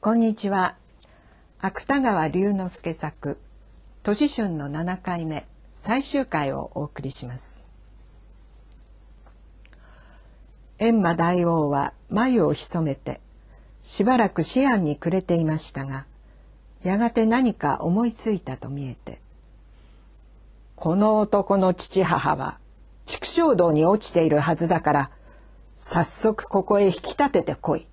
こんにちは芥川龍之介作「都市春」の7回目最終回をお送りします閻魔大王は眉を潜めてしばらく思案に暮れていましたがやがて何か思いついたと見えて「この男の父母は畜生道に落ちているはずだから早速ここへ引き立ててこい」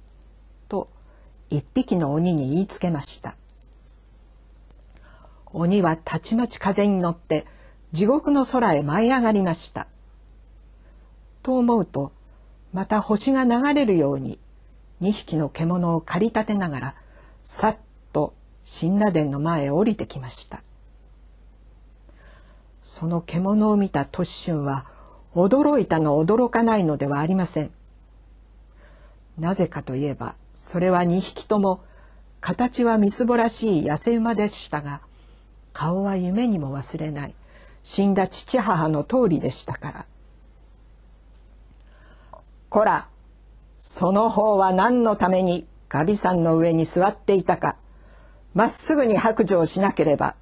一匹の鬼に言いつけました。鬼はたちまち風に乗って地獄の空へ舞い上がりました。と思うとまた星が流れるように2匹の獣を駆り立てながらさっと神羅殿の前へ降りてきました。その獣を見た突春は驚いたの驚かないのではありません。なぜかといえばそれは2匹とも形はみすぼらしい痩せ馬でしたが顔は夢にも忘れない死んだ父母の通りでしたから「こらその方は何のためにガビさんの上に座っていたかまっすぐに白状しなければ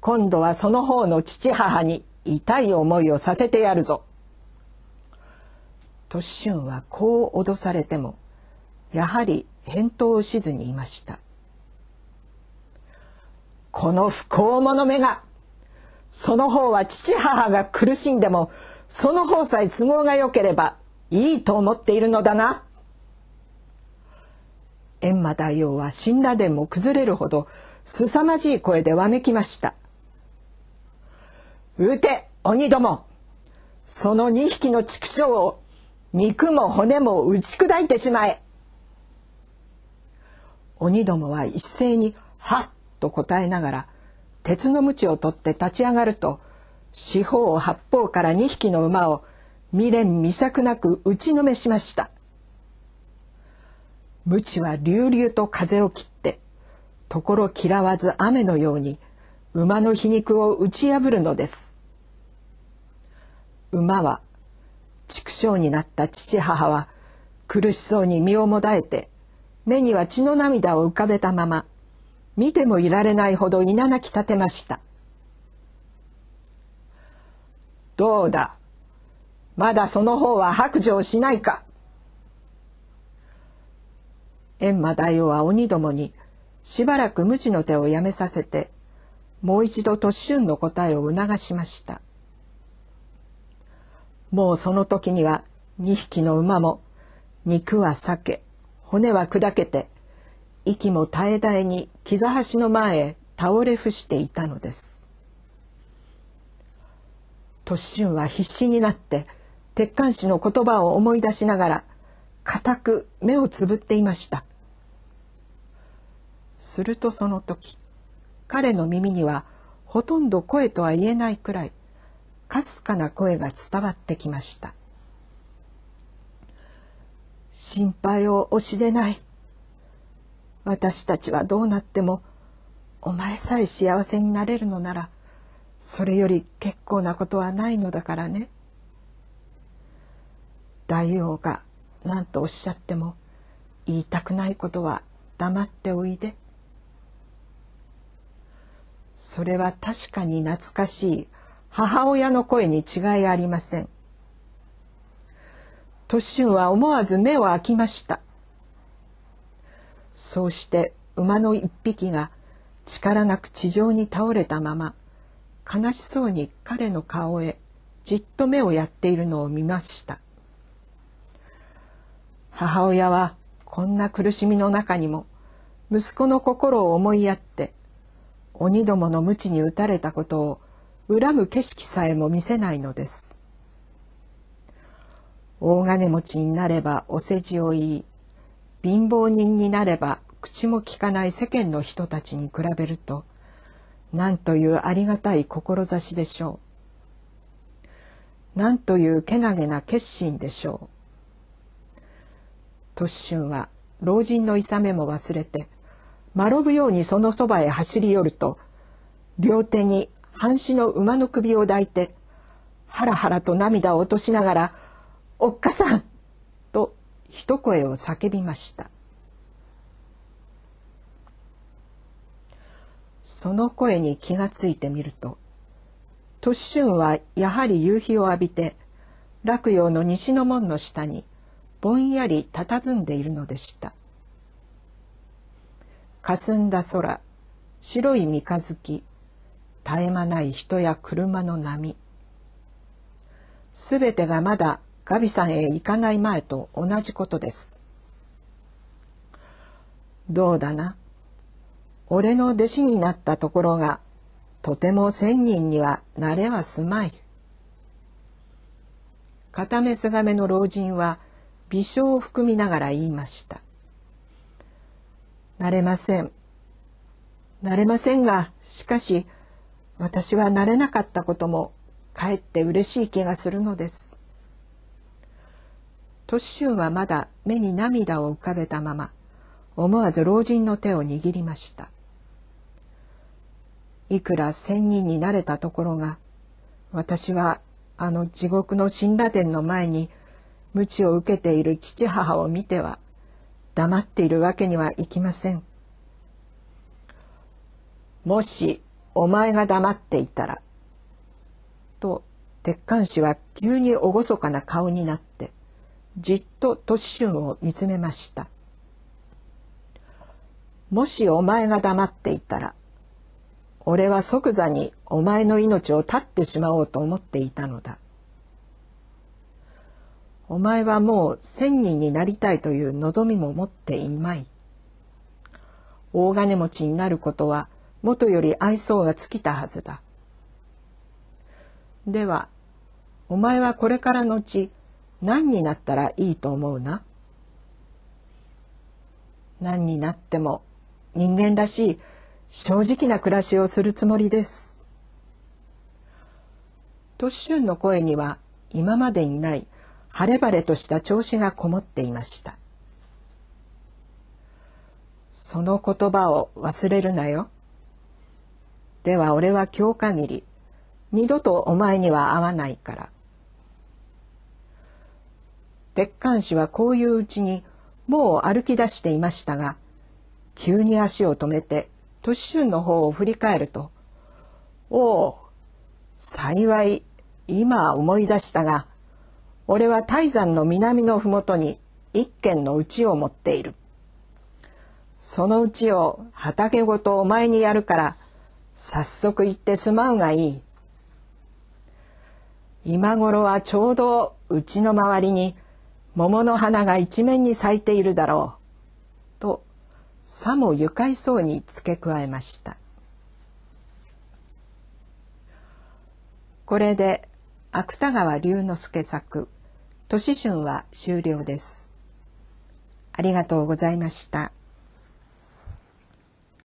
今度はその方の父母に痛い思いをさせてやるぞ」としゅんはこう脅されても「やはり返答しずにいましたこの不幸者めがその方は父母が苦しんでもその方さえ都合が良ければいいと思っているのだな閻魔大王は神羅殿も崩れるほど凄まじい声でわめきました撃て鬼どもその2匹の畜生を肉も骨も打ち砕いてしまえ鬼どもは一斉に「はっ!」と答えながら鉄の鞭を取って立ち上がると四方八方から二匹の馬を未練未作なく打ちのめしました。鞭は隆々と風を切ってところ嫌わず雨のように馬の皮肉を打ち破るのです。馬は畜生になった父母は苦しそうに身をもだえて目には血の涙を浮かべたまま見てもいられないほど稲泣き立てました「どうだまだその方は白状しないか」閻魔大王は鬼どもにしばらく無知の手をやめさせてもう一度突春の答えを促しましたもうその時には2匹の馬も肉は避け骨は砕けて息も絶え絶えに木座橋の前へ倒れ伏していたのです。突進は必死になって鉄管師の言葉を思い出しながら固く目をつぶっていました。するとその時彼の耳にはほとんど声とは言えないくらいかすかな声が伝わってきました。心配を惜しでない。私たちはどうなっても、お前さえ幸せになれるのなら、それより結構なことはないのだからね。大王が何とおっしゃっても、言いたくないことは黙っておいで。それは確かに懐かしい母親の声に違いありません。トシュンは思わず目を開きましたそうして馬の一匹が力なく地上に倒れたまま悲しそうに彼の顔へじっと目をやっているのを見ました母親はこんな苦しみの中にも息子の心を思いやって鬼どもの無知に打たれたことを恨む景色さえも見せないのです。大金持ちになればお世辞を言い、貧乏人になれば口も利かない世間の人たちに比べると、なんというありがたい志でしょう。なんというけなげな決心でしょう。突んは老人のいさめも忘れて、まろぶようにそのそばへ走り寄ると、両手に半紙の馬の首を抱いて、はらはらと涙を落としながら、おっかさんと一声を叫びました。その声に気がついてみると、年ッはやはり夕日を浴びて、洛陽の西の門の下にぼんやり佇んでいるのでした。霞んだ空、白い三日月、絶え間ない人や車の波。すべてがまだガビさんへ行かない前と同じことです。どうだな。俺の弟子になったところが、とても千人にはなれはすまい。片目すがめの老人は微笑を含みながら言いました。慣れません。慣れませんが、しかし、私は慣れなかったことも、かえって嬉しい気がするのです。トシュンはまだ目に涙を浮かべたまま、思わず老人の手を握りました。いくら仙人になれたところが、私はあの地獄の神羅殿の前に無知を受けている父母を見ては、黙っているわけにはいきません。もし、お前が黙っていたら、と、鉄管師は急に厳かな顔になって、じっと年春を見つめました。もしお前が黙っていたら、俺は即座にお前の命を絶ってしまおうと思っていたのだ。お前はもう千人になりたいという望みも持っていまい。大金持ちになることは元より愛想が尽きたはずだ。では、お前はこれからのち何になったらいいと思うな何になっても人間らしい正直な暮らしをするつもりです。トッシュンの声には今までにない晴れ晴れとした調子がこもっていました。その言葉を忘れるなよ。では俺は今日限り、二度とお前には会わないから、鉄管師はこういううちにもう歩き出していましたが急に足を止めてトシシュンの方を振り返ると「おお幸い今思い出したが俺は泰山の南の麓に一軒の家を持っている。そのうちを畑ごとお前にやるから早速行ってすまうがいい。今頃はちょうどうちの周りに桃の花が一面に咲いているだろう。と、さも愉快そうに付け加えました。これで芥川龍之介作「都市春は終了です。ありがとうございました。